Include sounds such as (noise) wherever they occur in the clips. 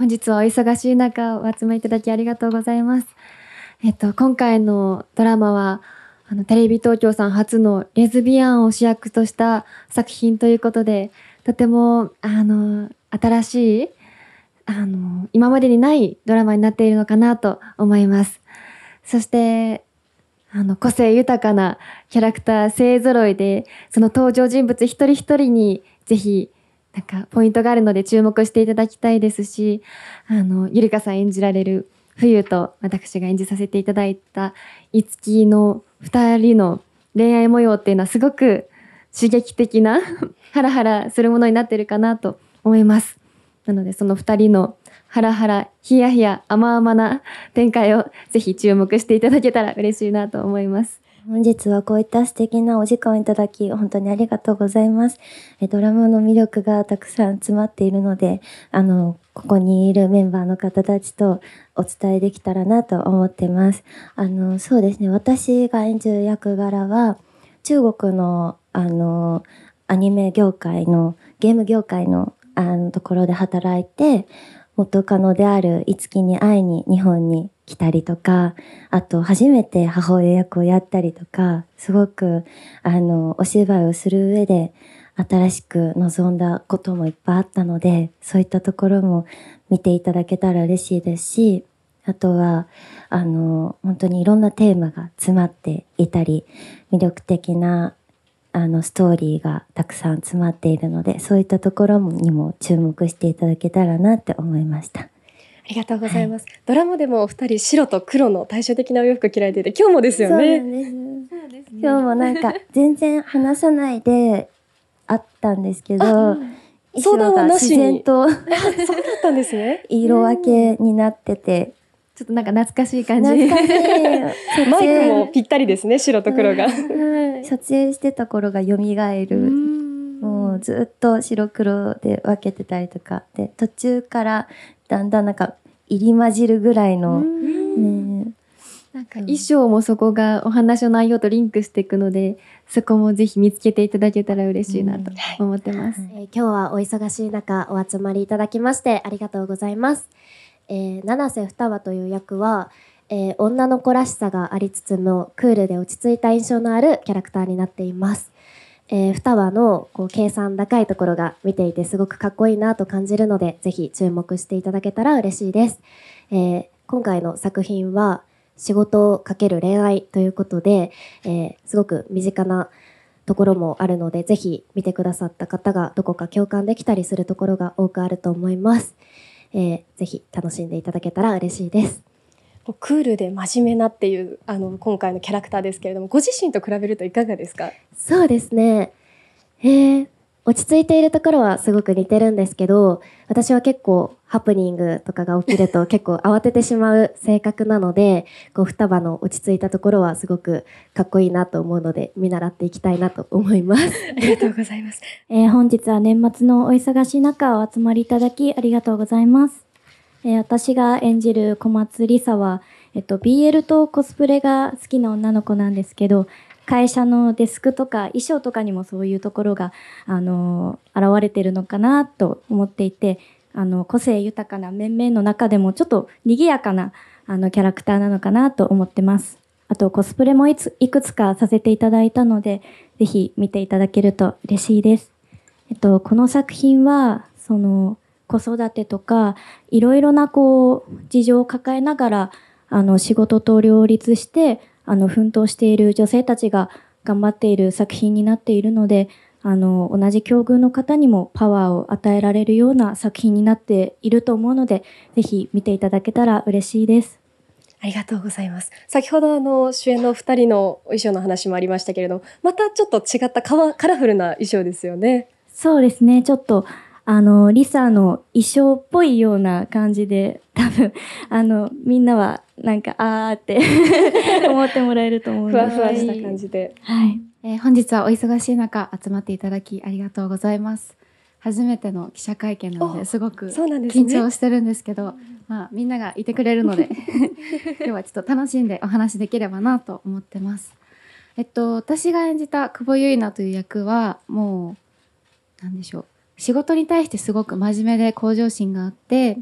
本日はお忙しい中お集まりいただきありがとうございます。えっと、今回のドラマは、あの、テレビ東京さん初のレズビアンを主役とした作品ということで、とても、あの、新しい、あの、今までにないドラマになっているのかなと思います。そして、あの、個性豊かなキャラクター勢ぞろいで、その登場人物一人一人に、ぜひ、なんかポイントがあるので注目していただきたいですし、あの、ゆりかさん演じられる冬と私が演じさせていただいたいつきの2人の恋愛模様っていうのはすごく刺激的な (laughs) ハラハラするものになってるかなと思います。なのでその2人のハラハラ、ヒヤヒヤ、甘々な展開をぜひ注目していただけたら嬉しいなと思います。本日はこういった素敵なお時間をいただき、本当にありがとうございます。ドラマの魅力がたくさん詰まっているので、あの、ここにいるメンバーの方たちとお伝えできたらなと思ってます。あの、そうですね。私が演じる役柄は、中国の、あの、アニメ業界の、ゲーム業界の、あの、ところで働いて、元カノである樹に会いに日本に来たりとか、あと初めて母親役をやったりとか、すごく、あの、お芝居をする上で、新しく望んだこともいっぱいあったので、そういったところも見ていただけたら嬉しいですし、あとは、あの、本当にいろんなテーマが詰まっていたり、魅力的な、あの、ストーリーがたくさん詰まっているので、そういったところにも注目していただけたらなって思いました。ありがとうございます、はい、ドラマでもお二人白と黒の対照的なお洋服着られてて今日もですよね今日もなんか (laughs) 全然話さないであったんですけど相談はなしにそうだったんですね色分けになっててちょっとなんか懐かしい感じ。(laughs) マイクもぴったりですね、白と黒が。うんはい、撮影してた頃が蘇る。もうずっと白黒で分けてたりとかで途中からだんだんなんか入り混じるぐらいの、ね、なんか衣装もそこがお話の内容とリンクしていくのでそこもぜひ見つけていただけたら嬉しいなと思ってます、はい、えー、今日はお忙しい中お集まりいただきましてありがとうございます、えー、七瀬双葉という役は、えー、女の子らしさがありつつもクールで落ち着いた印象のあるキャラクターになっていますえー、双葉のこう計算高いところが見ていてすごくかっこいいなと感じるので、ぜひ注目していただけたら嬉しいです。えー、今回の作品は仕事をかける恋愛ということで、えー、すごく身近なところもあるので、ぜひ見てくださった方がどこか共感できたりするところが多くあると思います。えー、ぜひ楽しんでいただけたら嬉しいです。クールで真面目なっていうあの今回のキャラクターですけれどもご自身と比べるといかがですかそうですね、えー、落ち着いているところはすごく似てるんですけど私は結構ハプニングとかが起きると結構慌ててしまう性格なのでこう双葉の落ち着いたところはすごくかっこいいなと思うので見習っていきたいなと思います (laughs) ありがとうございます、えー、本日は年末のお忙しい中お集まりいただきありがとうございますえ私が演じる小松梨沙は、えっと、BL とコスプレが好きな女の子なんですけど、会社のデスクとか衣装とかにもそういうところが、あの、現れてるのかなと思っていて、あの、個性豊かな面々の中でもちょっと賑やかな、あの、キャラクターなのかなと思ってます。あと、コスプレもいつ、いくつかさせていただいたので、ぜひ見ていただけると嬉しいです。えっと、この作品は、その、子育てとか、いろいろなこう、事情を抱えながら、あの、仕事と両立して、あの、奮闘している女性たちが頑張っている作品になっているので、あの、同じ境遇の方にもパワーを与えられるような作品になっていると思うので、ぜひ見ていただけたら嬉しいです。ありがとうございます。先ほどあの主演の2人の衣装の話もありましたけれども、またちょっと違ったカラフルな衣装ですよね。そうですね。ちょっとあの、リサの衣装っぽいような感じで、多分、(laughs) あの、みんなは、なんか、あーって (laughs) 思ってもらえると思うので。ふわふわした感じで。はい。えー、本日はお忙しい中、集まっていただきありがとうございます。初めての記者会見なのですごく緊張してるんですけど、ね、まあ、みんながいてくれるので (laughs) 今日はちょっと楽しんでお話できればなと思ってます。えっと私が演じた久保結菜という役はもうなんでしょう仕事に対してすごく真面目で向上心があって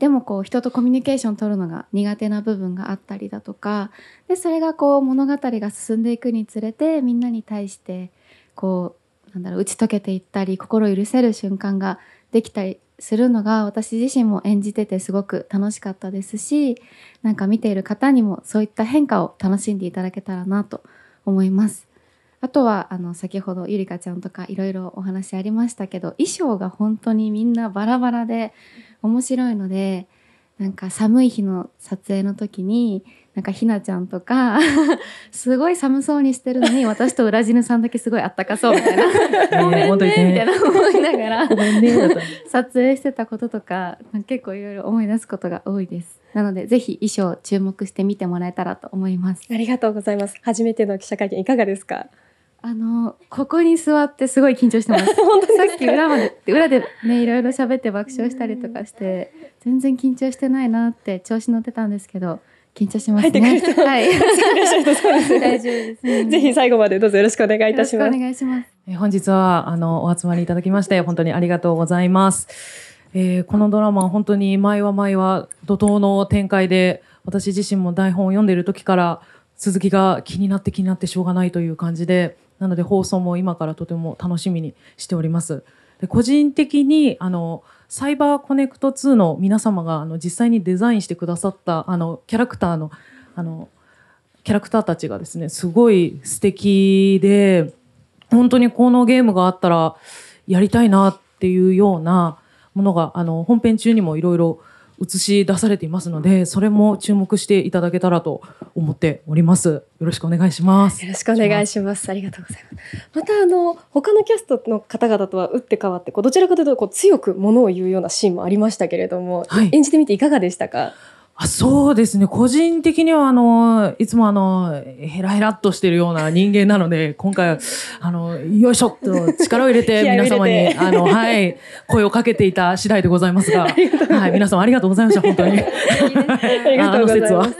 でもこう人とコミュニケーション取るのが苦手な部分があったりだとかでそれがこう物語が進んでいくにつれてみんなに対してこうなんだろう打ち解けていったり心許せる瞬間ができたりするのが私自身も演じててすごく楽しかったですしなんか見ている方にもそういった変化を楽しんでいただけたらなと思います。あとはあの先ほどゆりかちゃんとかいろいろお話ありましたけど衣装が本当にみんなバラバラで面白いのでなんか寒い日の撮影の時になんかひなちゃんとか (laughs) すごい寒そうにしてるのに私と裏地ぬさんだけすごいあったかそうみたいなごめんねみたいな思いながら撮影してたこととか結構いろいろ思い出すことが多いです。なのでぜひ衣装注目して見てもらえたらと思います。ありがとうございます。初めての記者会見いかがですか。あのここに座ってすごい緊張してます (laughs) 本当さっき裏まで裏でねいろいろ喋って爆笑したりとかして全然緊張してないなって調子乗ってたんですけど緊張しますね。はい。(laughs) 大丈夫です、ね。ぜひ最後までどうぞよろしくお願いいたします。お願いします。え本日はあのお集まりいただきまして本当にありがとうございます。えー、このドラマ本当に前は前は怒涛の展開で私自身も台本を読んでいる時から続きが気になって気になってしょうがないという感じでなので放送も今からとても楽しみにしております。で個人的にあのサイバーコネクト2の皆様があの実際にデザインしてくださったあのキャラクターのあのキャラクターたちがですねすごい素敵で本当にこのゲームがあったらやりたいなっていうようなものがあの本編中にもいろいろ映し出されていますのでそれも注目していただけたらと思っておりますよろしくお願いしますよろしくお願いしますありがとうございますまたあの他のキャストの方々とは打って変わってこうどちらかというとこう強くものを言うようなシーンもありましたけれども、はい、演じてみていかがでしたかあそうですね個人的にはあのいつもあのヘラヘラっとしてるような人間なので今回あのよいしょっと力を入れて (laughs) 皆様にあの、はい、声をかけていた次第でございますがはい、皆様ありがとうございました本当に。ありがとうございます。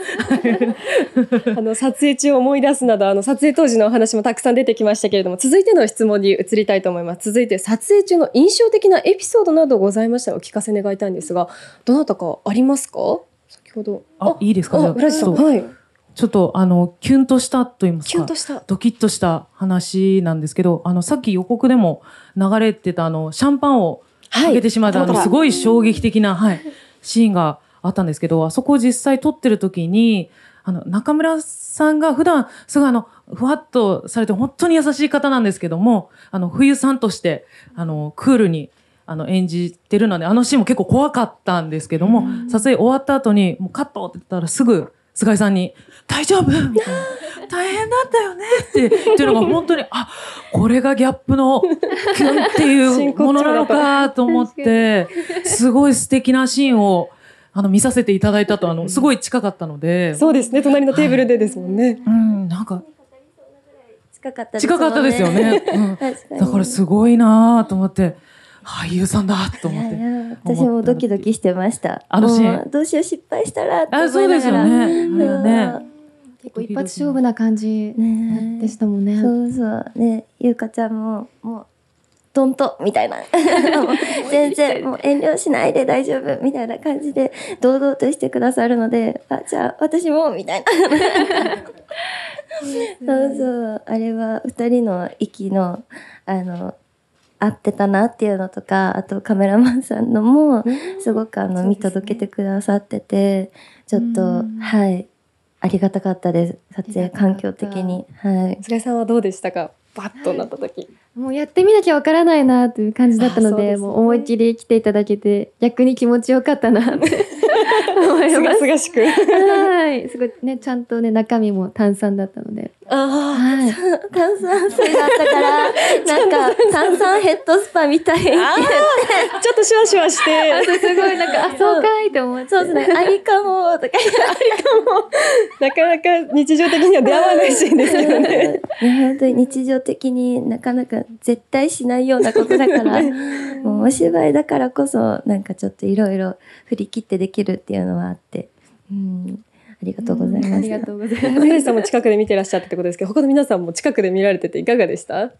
あの (laughs) 撮影中を思い出すなどあの撮影当時のお話もたくさん出てきましたけれども続いての質問に移りたいと思います。続いて撮影中の印象的なエピソードなどございましたらお聞かせ願いたいんですがどなたかありますか？ほど。あ、いいですか。村地さん、はい。ちょっとあのキュンとしたと言いますかキュンとしたドキッとした話なんですけどあのさっき予告でも流れてたあのシャンパンをかけてしまった、はい、あのすごい衝撃的な、はい、シーンがあったんですけどあそこを実際撮ってる時にあの中村さんが普段すごいあのふわっとされて本当に優しい方なんですけどもあの冬さんとしてあのクールにあの演じてるのであのシーンも結構怖かったんですけども、撮影終わった後にもうカットって言ったらすぐ菅井さんに「大丈夫大変だったよね」ってっていうのが本当にあこれがギャップのキュンっていうものなのかと思ってすごい素敵なシーンを。あの見させていただいたとあのすごい近かったのでそうですね隣のテーブルでですもんね、はい、うんなんか近かった、ね、近かったですよね、うん、だからすごいなと思って俳優さんだと思って。私もドキドキしてました。あのシーン。どうしよう失敗したらあ、そうですよね。結構一発勝負な感じでしたもんね。そうそう。ね、ゆうかちゃんも、もう、どんと、みたいな。(laughs) 全然、もう遠慮しないで大丈夫、みたいな感じで、堂々としてくださるので、あ、じゃあ私も、みたいな。(laughs) そうそう。あれは、二人の息の、あの、合ってたなっていうのとか、あとカメラマンさんのも、すごくあの、見届けてくださってて、ちょっと、はい、ありがたかったです。撮影環境的に。はい。菅井さんはどうでしたかバッとなった時。もうやってみなきゃわからないなという感じだったので、ね、もう思いっきり来ていただけて、逆に気持ちよかったなって。(laughs) 思います。すがすがしく。はい。すごいね、ちゃんとね、中身も炭酸だったので。ああ、炭酸水だったから、(laughs) なんか炭酸ヘッドスパみたい。ちょっとシュワシュワして。すごい、なんか、あ、そうかいって思って。そうですね、ありかもとか。ありかも。なかなか日常的には出会わないしですけどね。(laughs) 本当に日常的になかなか絶対しないようなことだから、(laughs) もうお芝居だからこそ、なんかちょっといろいろ振り切ってできるっていうのはあって。うんありがとうございます。ありがとうございます。さんも近くで見てらっしゃったってことですけど、他の皆さんも近くで見られてていかがでした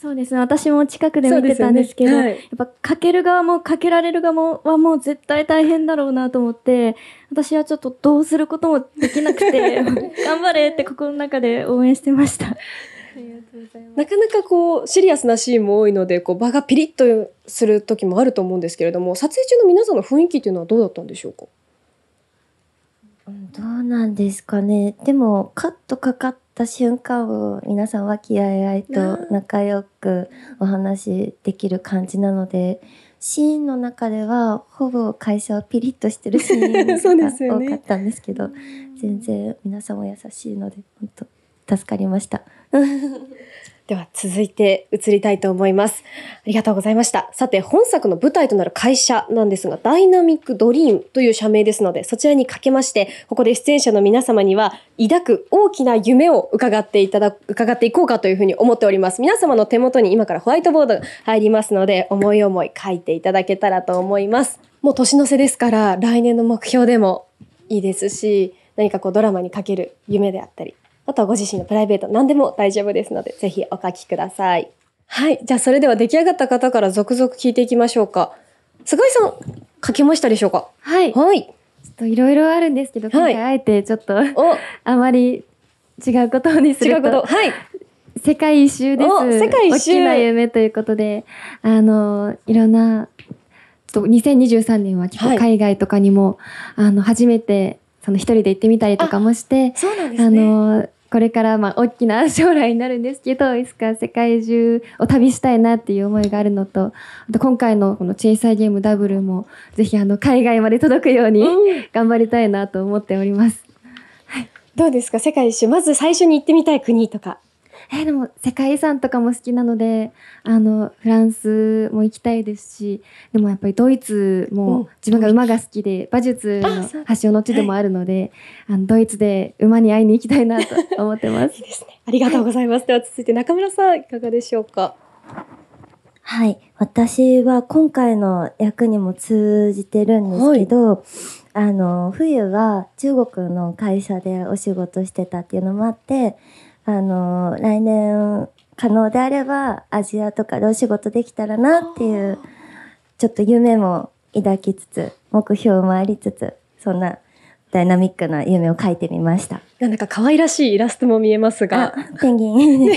そうですね私も近くで見てたんですけど、ねはい、やっぱかける側もかけられる側もはもう絶対大変だろうなと思って私はちょっとどうすることもできなくて (laughs) 頑張れって心の中で応援してました。なかなかこうシリアスなシーンも多いのでこう場がピリッとする時もあると思うんですけれども撮影中の皆さんの雰囲気というのはどうだったんでしょうかどうなんですかね。でも、カットかかった瞬間を皆さん和気あいあいと仲良くお話できる感じなので、シーンの中ではほぼ会社はピリッとしてるシーンが (laughs) 多かったんですけど、ね、全然皆さんも優しいので、本当助かりました。では続いて移りたいと思います。ありがとうございました。さて、本作の舞台となる会社なんですが、ダイナミックドリームという社名ですので、そちらにかけまして、ここで出演者の皆様には、抱く大きな夢を伺っていただ、伺っていこうかというふうに思っております。皆様の手元に今からホワイトボードが入りますので、思い思い書いていただけたらと思います。もう年の瀬ですから、来年の目標でもいいですし、何かこうドラマにかける夢であったり、あとはご自身のプライベート、何でも大丈夫ですので、ぜひお書きください。はい。じゃあ、それでは出来上がった方から続々聞いていきましょうか。菅井さん、書けましたでしょうかはい。はい。ちょっといろいろあるんですけど、今回あえてちょっと、はい、あまり違うことにすると。違うこと。はい。世界一周です。世界一周。大きな夢ということで、あの、いろんな、と2023年は結構海外とかにも、はい、あの、初めて、その一人で行ってみたりとかもして、そうなんですね。あの、これからまあ大きな将来になるんですけどいつか世界中を旅したいなっていう思いがあるのとあと今回のこの小さいゲームダブルもぜひあの海外まで届くように頑張りたいなと思っております。はい、どうですか世界一周まず最初に行ってみたい国とかえー、でも世界遺産とかも好きなのであのフランスも行きたいですしでもやっぱりドイツも自分が馬が好きで馬術の発祥の地でもあるので、あのドイツで馬に会いに行きたいなと思ってます。(laughs) いいですね、ありがとうございます、はい、では続いて中村さんいかがでしょうかはい。私は今回の役にも通じてるんですけど、はい、あの、冬は中国の会社でお仕事してたっていうのもあって、あの、来年可能であればアジアとかでお仕事できたらなっていう、ちょっと夢も抱きつつ、目標もありつつ、そんなダイナミックな夢を描いてみました。なんか可愛らしいイラストも見えますが。ペンギン。(laughs) な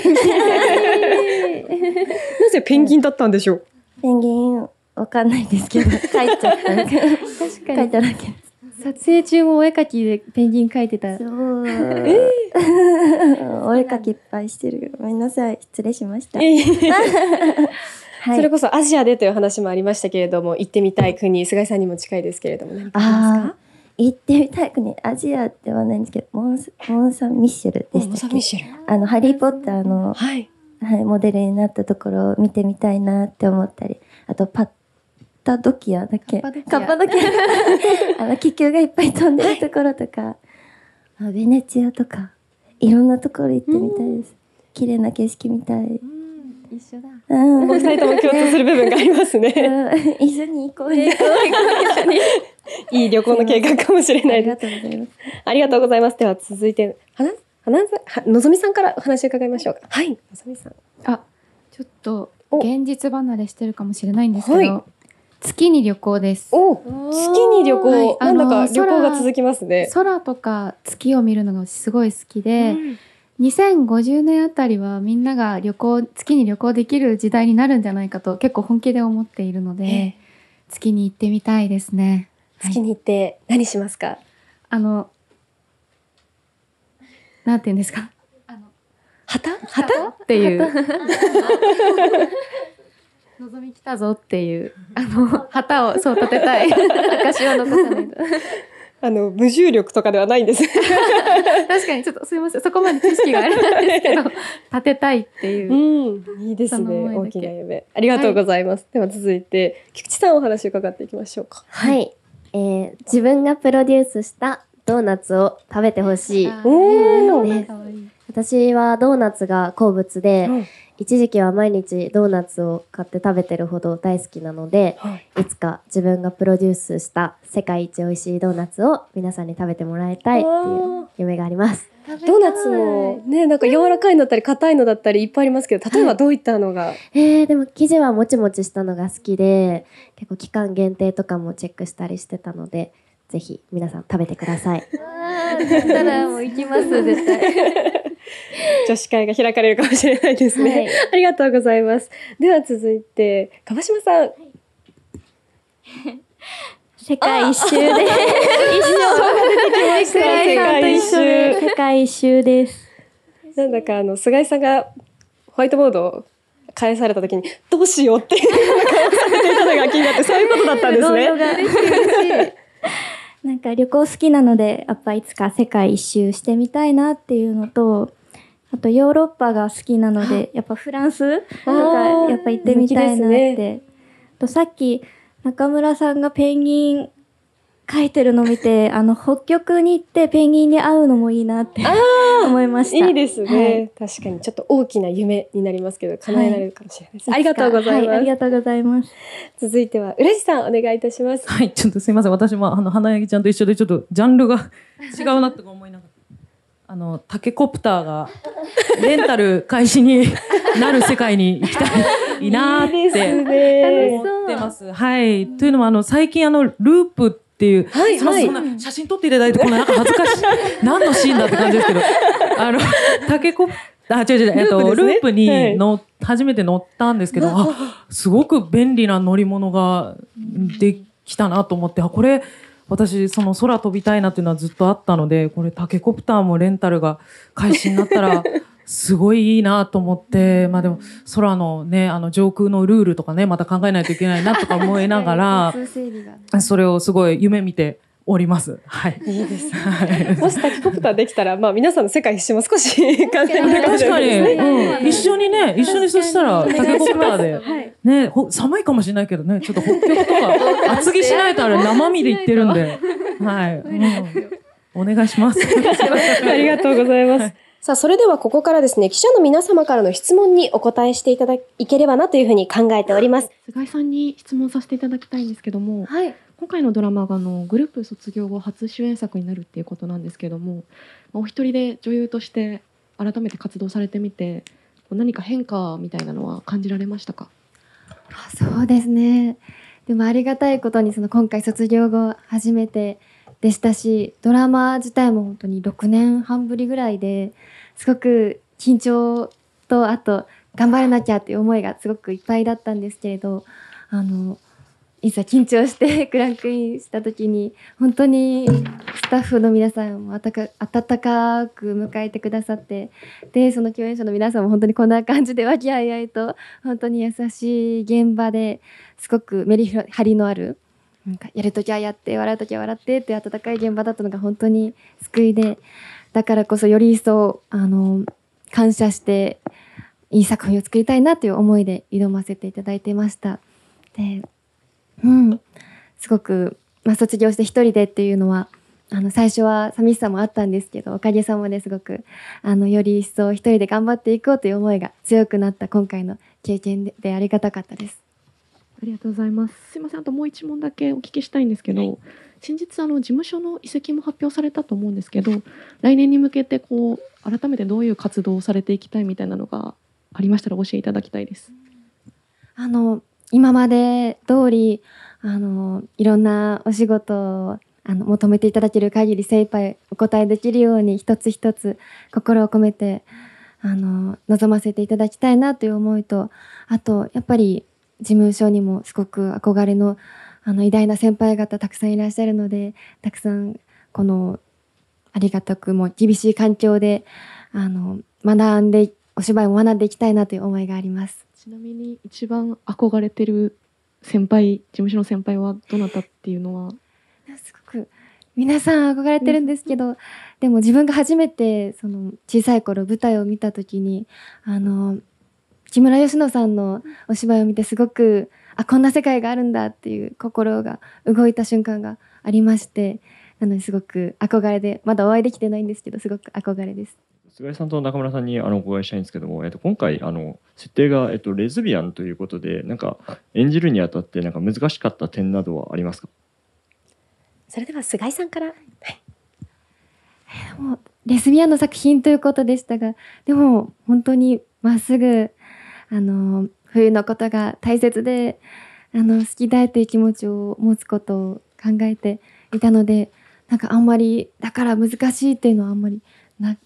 ぜペンギンだったんでしょう、ペンギン、わかんないですけど、描いちゃった。確かに。描いただけです。撮影中もお絵描きでペンギン描いてた。そう。お絵描きいっぱいしてる。ごめんなさい。失礼しました。はい、それこそアジアでという話もありましたけれども、行ってみたい国、菅井さんにも近いですけれども、何かありますか行ってみたい国、アジアではないんですけど、モンモンサン・ミッシェルでしたっけあの、ハリー・ポッターの、はい、はい、モデルになったところを見てみたいなって思ったり、あとパッパドキアだっけカッパドキア。(laughs) あの、気球がいっぱい飛んでるところとか、あベネチアとか、いろんなところ行ってみたいです。綺麗な景色みたい。一緒だ。うん。二人とも共通する部分がありますね。一緒に行こう。一緒に。いい旅行の計画かもしれない。ありがとうございます。ありがとうございます。では続いて、はな、はな、のぞみさんからお話伺いましょうか。はい。のぞみさん。あ、ちょっと現実離れしてるかもしれないんですけど、はい、月に旅行です。お、月に旅行、はい、なんだか旅行が続きますね。空とか月を見るのがすごい好きで、うん、2050年あたりはみんなが旅行月に旅行できる時代になるんじゃないかと結構本気で思っているので、月に行ってみたいですね。月に行って何しますか？はい、あのなんて言うんですか？あの旗旗っていう。(laughs) 望み来たぞっていうあの旗をそう立てたい (laughs) 証を残さないと。(laughs) あの無重力とかではないんです (laughs) 確かにちょっとすいませんそこまで知識があるなんですけど立てたいっていう、うん、いいですね大きな夢ありがとうございます、はい、では続いて菊池さんお話伺っていきましょうかはい、えー、自分がプロデュースしたドーナツを食べてほしい、ね、おお、ね、私はドーナツが好物で、一時期は毎日ドーナツを買って食べてるほど大好きなので、はい、いつか自分がプロデュースした世界一美味しいドーナツを皆さんに食べてもらいたいっていう夢があります。ドーナツもねなんか柔らかいのだったり硬いのだったりいっぱいありますけど例えばどういったのが、はい、えー、でも生地はもちもちしたのが好きで結構期間限定とかもチェックしたりしてたのでぜひ皆さん食べてください。あしたらもう行きます絶対。(laughs) 女子会が開かれるかもしれないですね、はい、ありがとうございますでは続いて川島さん、は (laughs) い世界一周で (laughs) 一生世界一周世界一周ですなんだかあの菅井さんがホワイトボードを返された時にどうしようっていうれていたのが気になってそういうことだったんですねなんか旅行好きなのでやっぱいつか世界一周してみたいなっていうのとあとヨーロッパが好きなので、やっぱフランスなんかやっぱ行ってみたいなって。ね、とさっき中村さんがペンギン書いてるの見て、(laughs) あの北極に行ってペンギンに会うのもいいなって思いました。いいですね、はい、確かにちょっと大きな夢になりますけど叶えられるかもしれないです。はい、ありがとうございます、はい、ありがとうございます。続いては浦地さんお願いいたします。はい、ちょっとすみません。私もあの花柳ちゃんと一緒でちょっとジャンルが違うなとか思いながらあのタケコプターが (laughs) レンタル開始になる世界に行きたいいいなって思ってます。いいすはい、というのもあの最近あのループっていう、はい、そんな写真撮っていただいてこんななんか恥ずかしい何のシーンだって感じですけど (laughs) あのタケコプあ、違う違う、えっと、ルー,、プにの、はい、初めて乗ったんですけど、あ、すごく便利な乗り物ができたなと思って、あ、これ、私その空飛びたいなっていうのはずっとあったのでこれタケコプターもレンタルが開始になったら (laughs) すごいいいなと思って、まあでも空のね、あの上空のルールとかね、また考えないといけないなとか思いながら、(laughs) それをすごい夢見ております。はい。いいです。はい、もしタキコプターできたら、まあ皆さんの世界一周も少し簡単に確かに、一緒にね、一緒にそしたらタキコプターで、ね、ほ寒いかもしれないけどね、ちょっと北極とか (laughs) 厚着しないとあれ生身で行ってるんで、はい、うん、お願いします。(laughs) ありがとうございます。さあ、それではここからですね、記者の皆様からの質問にお答えしていただいければなというふうに考えております。菅井さんに質問させていただきたいんですけども、はい、今回のドラマがあのグループ卒業後初主演作になるっていうことなんですけども、まあ、お一人で女優として改めて活動されてみて何か変化みたいなのは感じられましたかあそうですねでもありがたいことにその今回卒業後初めてでしたしドラマ自体も本当に6年半ぶりぐらいですごく緊張とあと頑張らなきゃっていう思いがすごくいっぱいだったんですけれどあのいざ緊張して (laughs) クランクインした時に本当にスタッフの皆さんも温かく迎えてくださってでその共演者の皆さんも本当にこんな感じで和気あいあいと本当に優しい現場ですごくメリハリのあるなんかやるときはやって笑うときは笑ってって温かい現場だったのが本当に救いでだからこそより一層あの感謝していい作品を作りたいなという思いで挑ませていただいてました。でうん、すごく、まあ、卒業して一人でっていうのはあの最初は寂しさもあったんですけどおかげさまですごくあのより一層一人で頑張っていこうという思いが強くなった今回の経験ででありがたかったです。ありがとうございます。すいません、あともう一問だけお聞きしたいんですけど、はい、先日あの事務所の移籍も発表されたと思うんですけど、来年に向けてこう改めてどういう活動をされていきたいみたいなのがありましたら教えていただきたいです。あの今まで通りあのいろんなお仕事をあの求めていただける限り精一杯お答えできるように一つ一つ心を込めてあのませていただきたいなという思いとあとやっぱり事務所にもすごく憧れのあの偉大な先輩方たくさんいらっしゃるのでたくさんこのありがたくも厳しい環境であの学んでお芝居を学んでいきたいなという思いがあります。ちなみに一番憧れてる先輩事務所の先輩はどなたっていうのはすごく皆さん憧れてるんですけど、でも自分が初めてその小さい頃舞台を見た時にあの木村佳乃さんのお芝居を見てすごくあこんな世界があるんだっていう心が動いた瞬間がありましてなのですごく憧れでまだお会いできてないんですけどすごく憧れです。菅井さんと中村さんにあのお伺いしたいんですけども、えっと、今回あの設定が、えっと、レズビアンということでなんか演じるにあたってなんか難しかった点などはありますかそれでは菅井さんから、はい、もうレズビアンの作品ということでしたがでも本当にまっすぐあの冬のことが大切であの好きだという気持ちを持つことを考えていたのでなんかあんまりだから難しいっていうのはあんまりな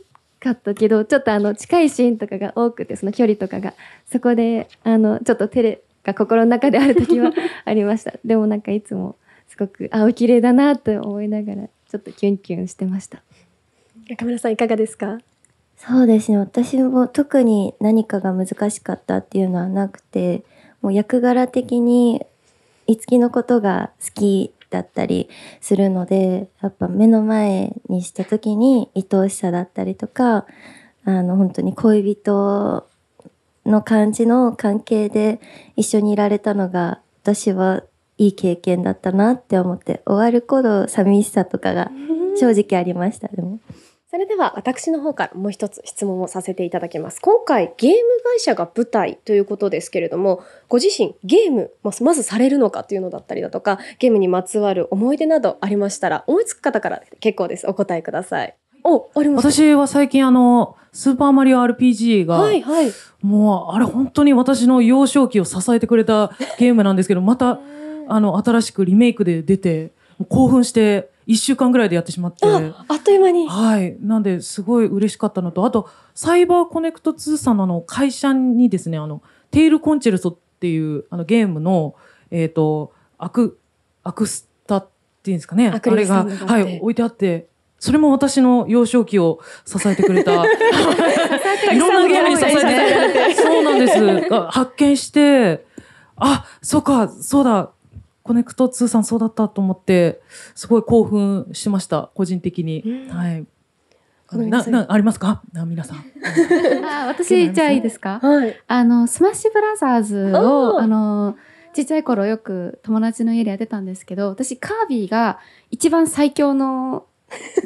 かったけどちょっとあの近いシーンとかが多くてその距離とかがそこであのちょっと照れが心の中である時はありましたでもなんかいつもすごく青綺麗だなと思いながらちょっとキュンキュンしてました中村さんいかがですかそうですね私も特に何かが難しかったっていうのはなくてもう役柄的に樹のことが好きだったりするのでやっぱ目の前にした時に愛おしさだったりとかあの本当に恋人の感じの関係で一緒にいられたのが私はいい経験だったなって思って終わる頃寂しさとかが正直ありましたでも。それでは私の方からもう一つ質問をさせていただきます。今回ゲーム会社が舞台ということですけれども、ご自身ゲーム、まずされるのかというのだったりだとか、ゲームにまつわる思い出などありましたら、思いつく方から結構です。お答えください。お、あります私は最近あの、スーパーマリオ RPG が、はいはい、もうあれ本当に私の幼少期を支えてくれたゲームなんですけど、また、(laughs) あの、新しくリメイクで出て、興奮して1週間ぐらいでやってしまってあっという間にはいなんですごい嬉しかったのとあとサイバーコネクト2さんの会社にですねあのテールコンチェルソっていうあのゲームの、えーと、アクアクスタっていうんですかねあれが、はい、置いてあってそれも私の幼少期を支えてくれた。い (laughs) ろんなゲームに支えてて。そうなんです。発見して、あ、そうか、そうだ、コネクト2さんそうだったと思ってすごい興奮しました個人的に、うん、はいななありますか皆さん (laughs) あ私じゃあいいですか、はい、あのスマッシュブラザーズをあのちっちゃい頃よく友達の家でやってたんですけど私カービィが一番最強の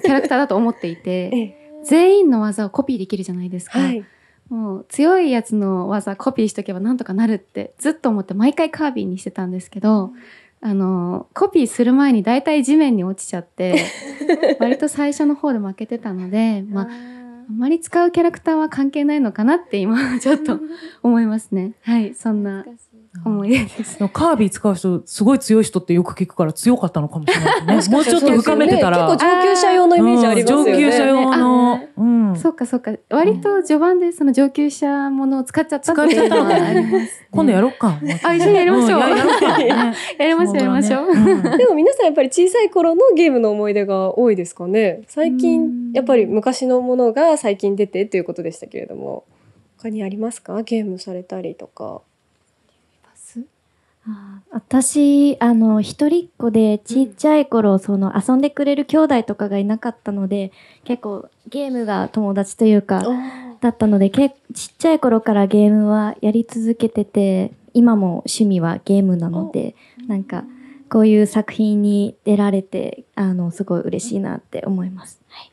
キャラクターだと思っていて、(laughs) ええ、全員の技をコピーできるじゃないですか、はい、もう強いやつの技コピーしとけばなんとかなるってずっと思って毎回カービィにしてたんですけど、うんあのコピーする前に大体地面に落ちちゃって (laughs) 割と最初の方で負けてたので、(laughs) まあ、あまり使うキャラクターは関係ないのかなって今ちょっと思いますね。はい、そんな思い出です。カービィ使う人、すごい強い人ってよく聞くから強かったのかもしれないね。(laughs) もうちょっと深めてたら。結構上級者用のイメージありますよね。上級者用の。うん。そうかそうか。割と序盤でその上級者ものを使っちゃったっていうのはあります。今度やろうか。あ、一緒に (laughs) やりましょう。やりましょう、やりましょう。でも皆さんやっぱり小さい頃のゲームの思い出が多いですかね。最近、やっぱり昔のものが最近出てということでしたけれども。他にありますかゲームされたりとか。私あの一人っ子でちっちゃい頃、うん、その遊んでくれる兄弟とかがいなかったので結構ゲームが友達というかだったのでけちっちゃい頃からゲームはやり続けてて今も趣味はゲームなのでなんかこういう作品に出られてあのすごい嬉しいなって思います。はい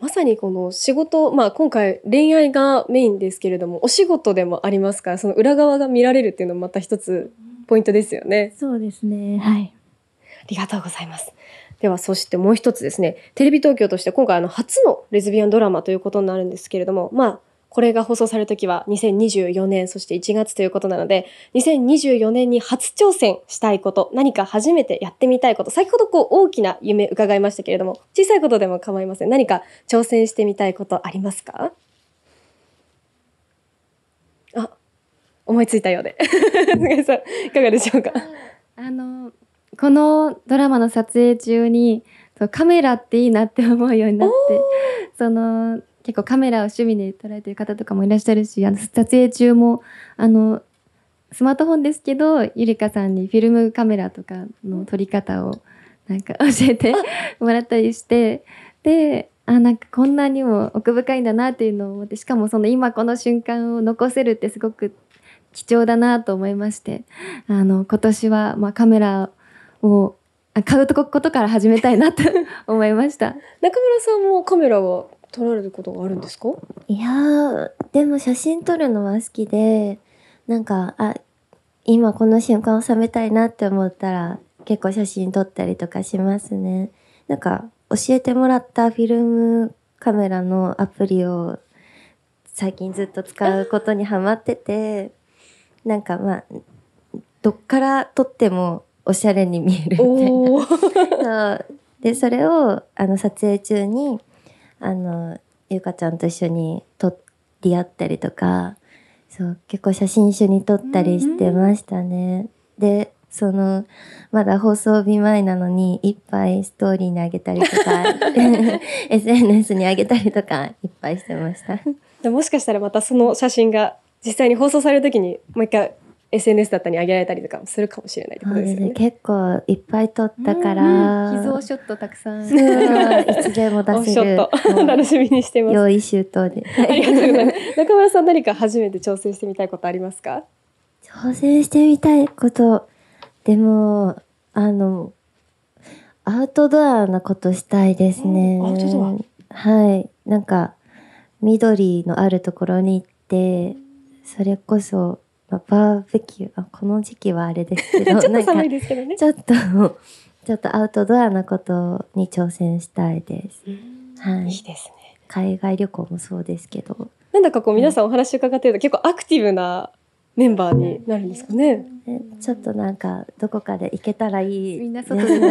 まさにこの仕事、まあ今回恋愛がメインですけれども、お仕事でもありますから、その裏側が見られるっていうのもまた一つポイントですよね。そうですね。はい。ありがとうございます。では、そしてもう一つですね、テレビ東京として今回あの初のレズビアンドラマということになるんですけれども、まあ、これが放送されるときは2024年、そして1月ということなので、2024年に初挑戦したいこと、何か初めてやってみたいこと、先ほどこう大きな夢伺いましたけれども、小さいことでも構いません。何か挑戦してみたいことありますか思いついたようで菅井さんいかがでしょうかあのこのドラマの撮影中にカメラっていいなって思うようになってその結構カメラを趣味で捉えてる方とかもいらっしゃるしあの撮影中もあのスマートフォンですけどゆりかさんにフィルムカメラとかの撮り方をなんか (laughs) 教えてもらったりしてであなんかこんなにも奥深いんだなっていうのを思ってしかもその今この瞬間を残せるってすごく貴重だなと思いましてあの今年はまあカメラを買うとことから始めたいなと (laughs) 思いました中村さんもカメラは撮られることがあるんですかいやーでも写真撮るのは好きでなんかあ今この瞬間を収めたいなって思ったら結構写真撮ったりとかしますねなんか教えてもらったフィルムカメラのアプリを最近ずっと使うことにハマっててなんかまあどっから撮ってもおしゃれに見えるみたいな。(laughs) そうでそれをあの撮影中にあのゆかちゃんと一緒に撮り合ったりとかそう結構写真一緒に撮ったりしてましたね。うんうん、でそのまだ放送日前なのにいっぱいストーリーにあげたりとか SNS (laughs) (laughs) にあげたりとかいっぱいしてました。もしかしたらまたその写真が実際に放送される時にもう一回 SNS だったり上げられたりとかもするかもしれないってことですね、ね、結構いっぱい撮ったから、うん、秘蔵ショットたくさんいつでも出せる楽しみにしてます用意周到で中村さん何か初めて挑戦してみたいことありますか挑戦してみたいことでもあのアウトドアなことしたいですね、うん、はいなんか緑のあるところに行ってそれこそ、まあ、バーベキューあこの時期はあれですけど (laughs) ちょっと寒いですけどねちょっとちょっとアウトドアなことに挑戦したいです、はい、いいですね海外旅行もそうですけどなんだかこう皆さんお話伺ってると、うん、結構アクティブなメンバーになるんですかね。ちょっとなんかどこかで行けたらいい。みんな外で (laughs)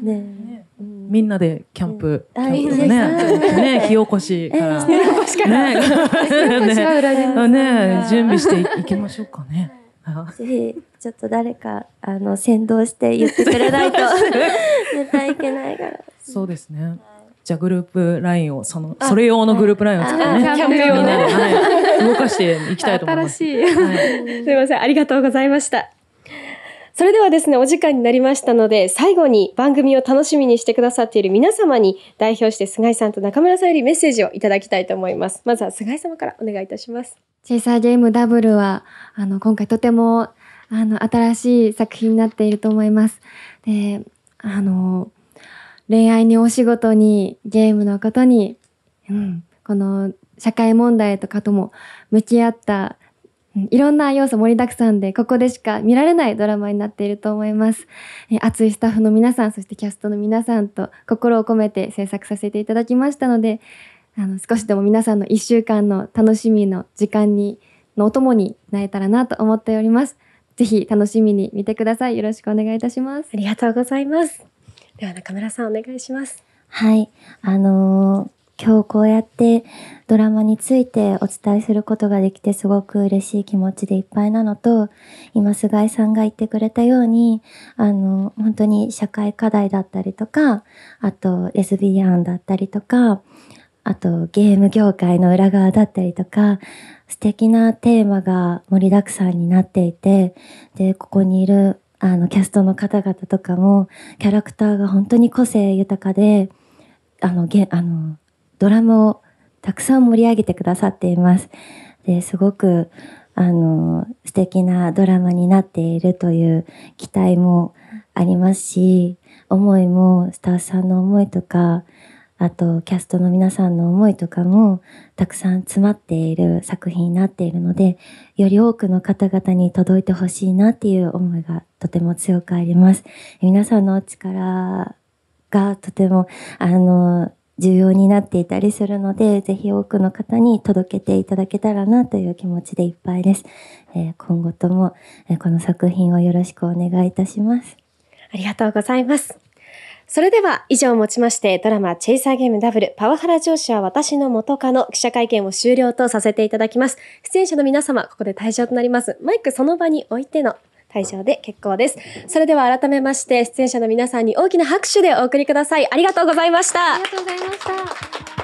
ね。みんなでキャンプ。ね、火起こしから。火起こしから。ね、準備していきましょうかね。(laughs) ぜひちょっと誰かあの先導して言ってくれないと (laughs) 絶対いけないから。そうですね。じゃあグループラインをそのそれ用のグループラインを使ってねキャンプ用の、はい、動かしていきたいと思います。新しい、はい、(laughs) すみませんありがとうございました。それではですね、お時間になりましたので、最後に番組を楽しみにしてくださっている皆様に代表して菅井さんと中村さんよりメッセージをいただきたいと思います。まずは菅井様からお願いいたします。小さいゲームダブルは、あの、今回とても、あの、新しい作品になっていると思います。で、あの、恋愛にお仕事にゲームのことに、うん、この社会問題とかとも向き合ったいろんな要素盛りだくさんで、ここでしか見られないドラマになっていると思います。え熱いスタッフの皆さん、そしてキャストの皆さんと心を込めて制作させていただきましたので、あの少しでも皆さんの1週間の楽しみの時間に、のお供になれたらなと思っております。ぜひ楽しみに見てください。よろしくお願いいたします。ありがとうございます。では中村さんお願いしますはいあのー、今日こうやってドラマについてお伝えすることができてすごく嬉しい気持ちでいっぱいなのと今菅井さんが言ってくれたようにあの本当に社会課題だったりとかあとレズビアンだったりとかあとゲーム業界の裏側だったりとか素敵なテーマが盛りだくさんになっていてでここにいるあのキャストの方々とかもキャラクターが本当に個性豊かであのげあのドラマをたくさん盛り上げてくださっています。ですごくあの素敵なドラマになっているという期待もありますし思いもスタッフさんの思いとかあとキャストの皆さんの思いとかもたくさん詰まっている作品になっているので、より多くの方々に届いてほしいなっていう思いがとても強くあります。皆さんのお力がとても、あの、重要になっていたりするので、ぜひ多くの方に届けていただけたらなという気持ちでいっぱいです。えー、今後とも、えー、この作品をよろしくお願いいたします。ありがとうございます。それでは以上をもちましてドラマチェイサーゲームダブルパワハラ上司は私の元カノ記者会見を終了とさせていただきます。出演者の皆様、ここで退場となります。マイクその場に置いての退場で結構です。それでは改めまして出演者の皆さんに大きな拍手でお送りください。ありがとうございました。ありがとうございました。